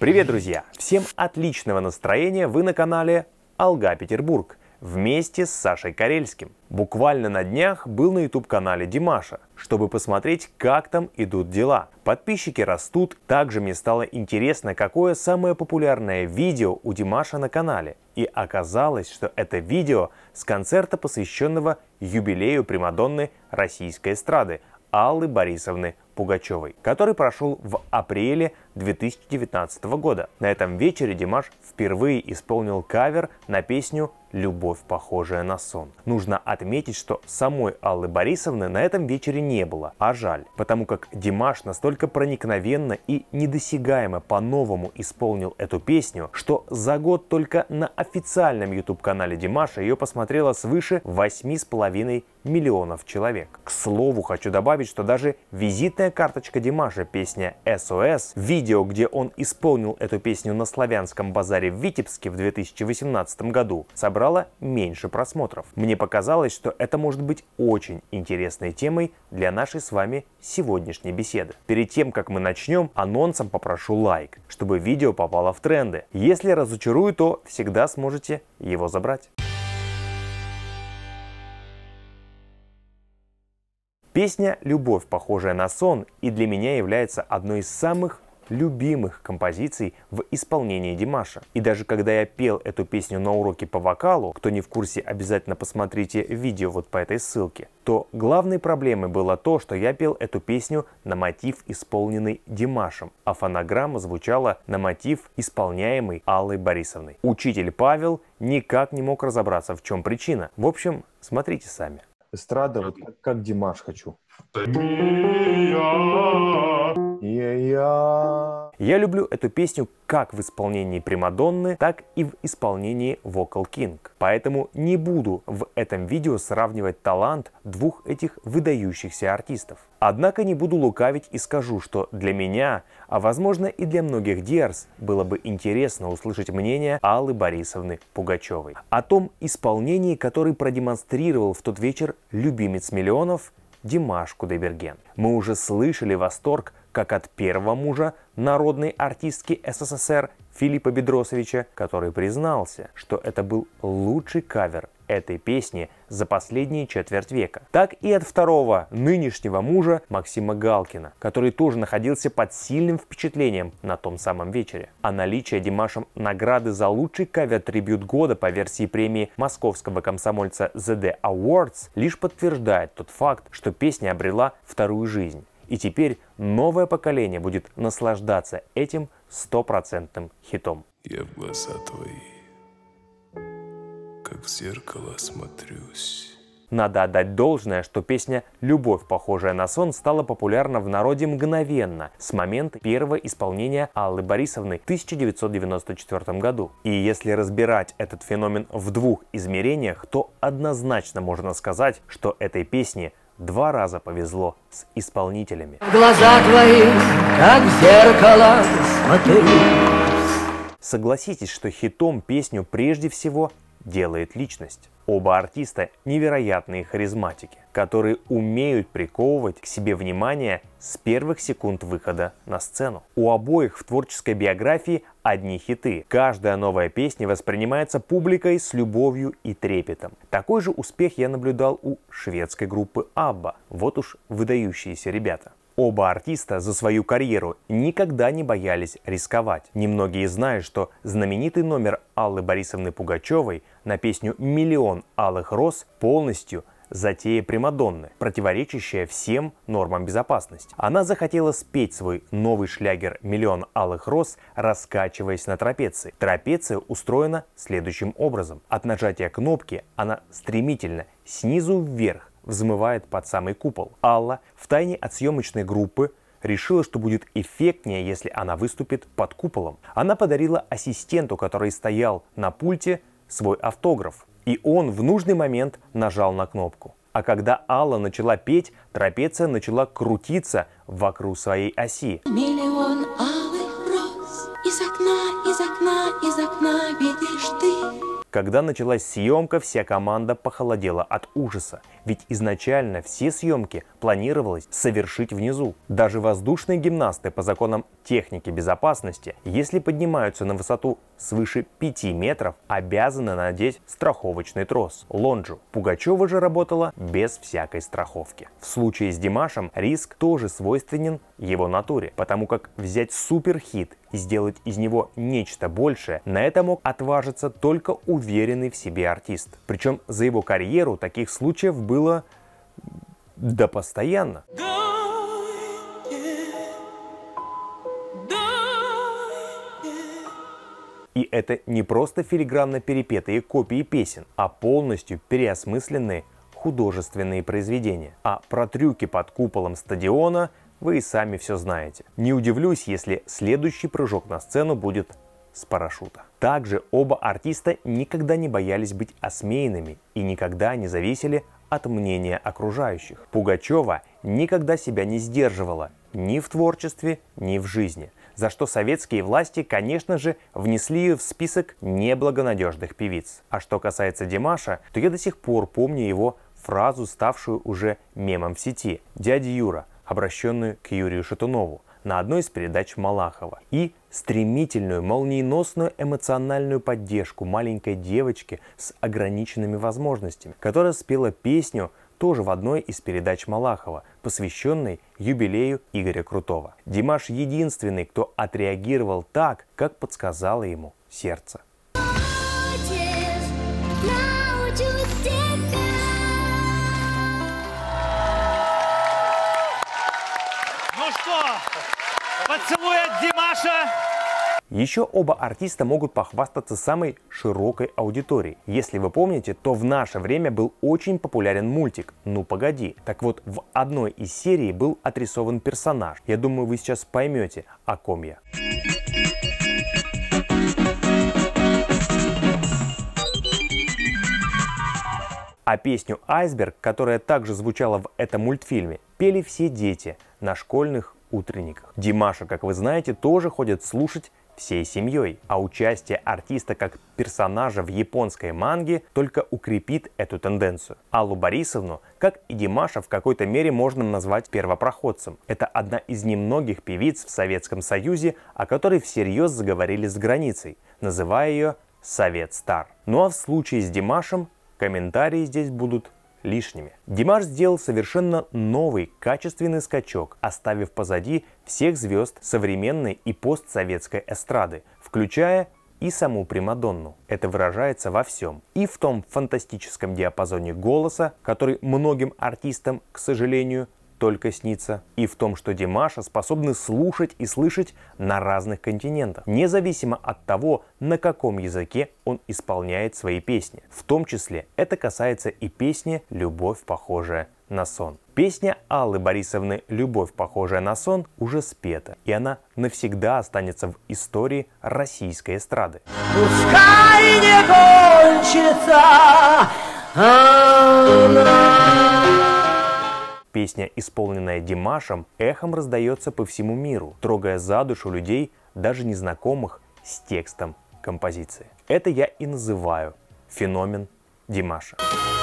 Привет, друзья! Всем отличного настроения! Вы на канале «Алга Петербург» вместе с Сашей Карельским. Буквально на днях был на YouTube-канале Димаша, чтобы посмотреть, как там идут дела. Подписчики растут, также мне стало интересно, какое самое популярное видео у Димаша на канале. И оказалось, что это видео с концерта, посвященного юбилею Примадонны российской эстрады Аллы Борисовны Пугачевой, который прошел в апреле 2019 года. На этом вечере Димаш впервые исполнил кавер на песню «Любовь, похожая на сон». Нужно отметить, что самой Аллы Борисовны на этом вечере не было, а жаль, потому как Димаш настолько проникновенно и недосягаемо по-новому исполнил эту песню, что за год только на официальном YouTube-канале Димаша ее посмотрело свыше 8,5 миллионов человек. К слову, хочу добавить, что даже визитная «Визитная карточка Димаша», песня «СОС», видео, где он исполнил эту песню на славянском базаре в Витебске в 2018 году, собрало меньше просмотров. Мне показалось, что это может быть очень интересной темой для нашей с вами сегодняшней беседы. Перед тем, как мы начнем, анонсом попрошу лайк, чтобы видео попало в тренды. Если разочарую, то всегда сможете его забрать. Песня «Любовь, похожая на сон» и для меня является одной из самых любимых композиций в исполнении Димаша. И даже когда я пел эту песню на уроке по вокалу, кто не в курсе, обязательно посмотрите видео вот по этой ссылке, то главной проблемой было то, что я пел эту песню на мотив, исполненный Димашем, а фонограмма звучала на мотив, исполняемый Аллой Борисовной. Учитель Павел никак не мог разобраться, в чем причина. В общем, смотрите сами эстрада, вот как, как Димаш хочу. Я, я. Я люблю эту песню как в исполнении Примадонны, так и в исполнении Vocal King. Поэтому не буду в этом видео сравнивать талант двух этих выдающихся артистов. Однако не буду лукавить и скажу, что для меня, а возможно и для многих Диарс, было бы интересно услышать мнение Аллы Борисовны Пугачевой. О том исполнении, который продемонстрировал в тот вечер любимец миллионов Димаш Кудайберген. Мы уже слышали восторг как от первого мужа народной артистки СССР Филиппа Бедросовича, который признался, что это был лучший кавер этой песни за последние четверть века. Так и от второго нынешнего мужа Максима Галкина, который тоже находился под сильным впечатлением на том самом вечере. А наличие Димашем награды за лучший кавер-трибют года по версии премии московского комсомольца ZD Awards лишь подтверждает тот факт, что песня обрела вторую жизнь. И теперь новое поколение будет наслаждаться этим стопроцентным хитом. Я в глаза твои, как в зеркало смотрюсь. Надо отдать должное, что песня «Любовь, похожая на сон» стала популярна в народе мгновенно, с момента первого исполнения Аллы Борисовны в 1994 году. И если разбирать этот феномен в двух измерениях, то однозначно можно сказать, что этой песне два раза повезло с исполнителями. Глаза твои, как зеркало, смотри. Согласитесь, что хитом песню прежде всего делает личность. Оба артиста – невероятные харизматики, которые умеют приковывать к себе внимание с первых секунд выхода на сцену. У обоих в творческой биографии одни хиты. Каждая новая песня воспринимается публикой с любовью и трепетом. Такой же успех я наблюдал у шведской группы Абба. Вот уж выдающиеся ребята. Оба артиста за свою карьеру никогда не боялись рисковать. Немногие знают, что знаменитый номер Аллы Борисовны Пугачевой на песню «Миллион алых роз» полностью затея Примадонны, противоречащая всем нормам безопасности. Она захотела спеть свой новый шлягер «Миллион алых роз», раскачиваясь на трапеции. Трапеция устроена следующим образом. От нажатия кнопки она стремительно снизу вверх взмывает под самый купол. Алла втайне от съемочной группы решила, что будет эффектнее, если она выступит под куполом. Она подарила ассистенту, который стоял на пульте, свой автограф. И он в нужный момент нажал на кнопку. А когда Алла начала петь, трапеция начала крутиться вокруг своей оси. Миллион алых роз из окна, из окна, из окна видишь ты. Когда началась съемка, вся команда похолодела от ужаса. Ведь изначально все съемки планировалось совершить внизу. Даже воздушные гимнасты по законам техники безопасности, если поднимаются на высоту свыше 5 метров, обязаны надеть страховочный трос, лонжу. Пугачева же работала без всякой страховки. В случае с Димашем риск тоже свойственен его натуре, потому как взять суперхит и сделать из него нечто большее, на это мог отважиться только уверенный в себе артист. Причем за его карьеру таких случаев было да постоянно. И это не просто филигранно перепетые копии песен, а полностью переосмысленные художественные произведения. А про трюки под куполом стадиона вы и сами все знаете. Не удивлюсь, если следующий прыжок на сцену будет с парашюта. Также оба артиста никогда не боялись быть осмеянными и никогда не зависели от мнения окружающих. Пугачева никогда себя не сдерживала ни в творчестве, ни в жизни, за что советские власти, конечно же, внесли ее в список неблагонадежных певиц. А что касается Димаша, то я до сих пор помню его фразу, ставшую уже мемом в сети «Дядя Юра», обращенную к Юрию Шатунову на одной из передач Малахова. И стремительную, молниеносную эмоциональную поддержку маленькой девочки с ограниченными возможностями, которая спела песню тоже в одной из передач Малахова, посвященной юбилею Игоря Крутого. Димаш единственный, кто отреагировал так, как подсказало ему сердце. Notice, Поцелуй от Димаша. Еще оба артиста могут похвастаться самой широкой аудиторией. Если вы помните, то в наше время был очень популярен мультик «Ну погоди». Так вот, в одной из серий был отрисован персонаж. Я думаю, вы сейчас поймете, о ком я. А песню «Айсберг», которая также звучала в этом мультфильме, пели все дети на школьных утренниках. Димаша, как вы знаете, тоже ходят слушать всей семьей, а участие артиста как персонажа в японской манге только укрепит эту тенденцию. Аллу Борисовну, как и Димаша, в какой-то мере можно назвать первопроходцем. Это одна из немногих певиц в Советском Союзе, о которой всерьез заговорили с границей, называя ее «Совет Стар». Ну а в случае с Димашем комментарии здесь будут лишними. Димаш сделал совершенно новый качественный скачок, оставив позади всех звезд современной и постсоветской эстрады, включая и саму Примадонну. Это выражается во всем. И в том фантастическом диапазоне голоса, который многим артистам, к сожалению, только снится, и в том, что Димаша способны слушать и слышать на разных континентах, независимо от того, на каком языке он исполняет свои песни. В том числе это касается и песни «Любовь, похожая на сон». Песня Аллы Борисовны «Любовь, похожая на сон» уже спета, и она навсегда останется в истории российской эстрады. Пускай не кончится она. Песня, исполненная Димашем, эхом раздается по всему миру, трогая за душу людей, даже незнакомых, с текстом композиции. Это я и называю феномен Димаша. Димаша.